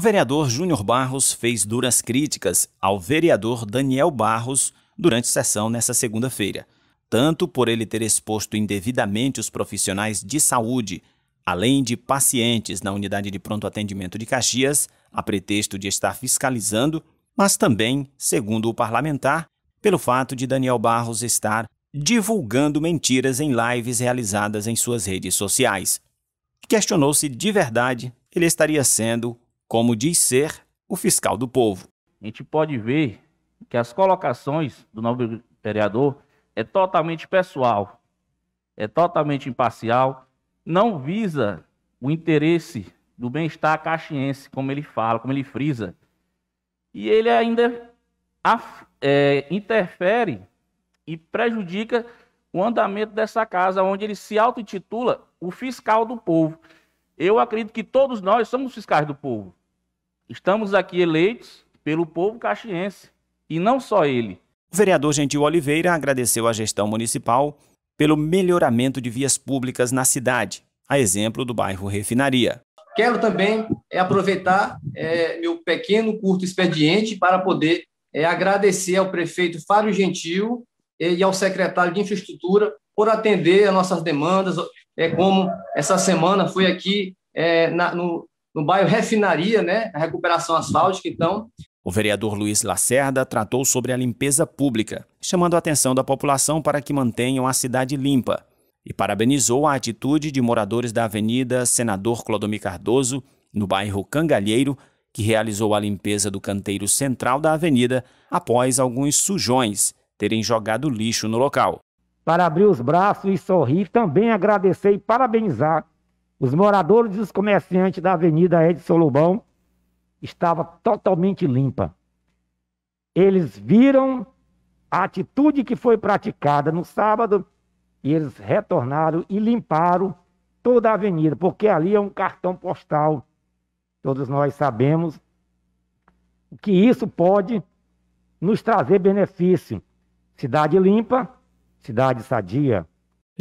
O vereador Júnior Barros fez duras críticas ao vereador Daniel Barros durante sessão nesta segunda-feira, tanto por ele ter exposto indevidamente os profissionais de saúde, além de pacientes na unidade de pronto atendimento de Caxias, a pretexto de estar fiscalizando, mas também, segundo o parlamentar, pelo fato de Daniel Barros estar divulgando mentiras em lives realizadas em suas redes sociais. Questionou se de verdade ele estaria sendo como diz ser o fiscal do povo. A gente pode ver que as colocações do novo vereador é totalmente pessoal, é totalmente imparcial, não visa o interesse do bem-estar caxiense, como ele fala, como ele frisa. E ele ainda é, interfere e prejudica o andamento dessa casa, onde ele se auto-intitula o fiscal do povo. Eu acredito que todos nós somos fiscais do povo. Estamos aqui eleitos pelo povo caxiense e não só ele. O vereador Gentil Oliveira agradeceu à gestão municipal pelo melhoramento de vias públicas na cidade, a exemplo do bairro Refinaria. Quero também é, aproveitar é, meu pequeno, curto expediente para poder é, agradecer ao prefeito Fábio Gentil é, e ao secretário de Infraestrutura por atender as nossas demandas, é, como essa semana foi aqui é, na, no, no bairro Refinaria, né? A recuperação asfáltica, então. O vereador Luiz Lacerda tratou sobre a limpeza pública, chamando a atenção da população para que mantenham a cidade limpa e parabenizou a atitude de moradores da Avenida Senador Clodomir Cardoso, no bairro Cangalheiro, que realizou a limpeza do canteiro central da avenida após alguns sujões terem jogado lixo no local. Para abrir os braços e sorrir, também agradecer e parabenizar os moradores e os comerciantes da Avenida Edson Lobão estava totalmente limpa. Eles viram a atitude que foi praticada no sábado e eles retornaram e limparam toda a avenida, porque ali é um cartão postal. Todos nós sabemos que isso pode nos trazer benefício. Cidade limpa, cidade sadia.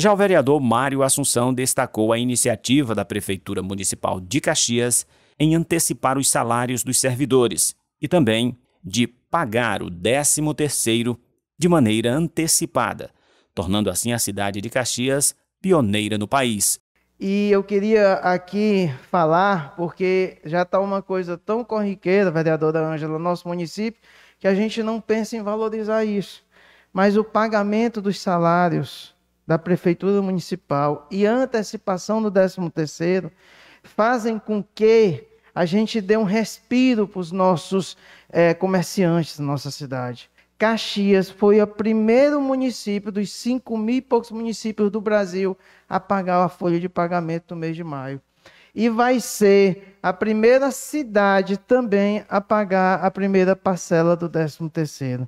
Já o vereador Mário Assunção destacou a iniciativa da Prefeitura Municipal de Caxias em antecipar os salários dos servidores e também de pagar o 13º de maneira antecipada, tornando assim a cidade de Caxias pioneira no país. E eu queria aqui falar, porque já está uma coisa tão corriqueira, vereadora Ângela, no nosso município, que a gente não pensa em valorizar isso. Mas o pagamento dos salários da Prefeitura Municipal e antecipação do 13º fazem com que a gente dê um respiro para os nossos é, comerciantes da nossa cidade. Caxias foi o primeiro município dos 5 mil e poucos municípios do Brasil a pagar a folha de pagamento no mês de maio. E vai ser a primeira cidade também a pagar a primeira parcela do 13º.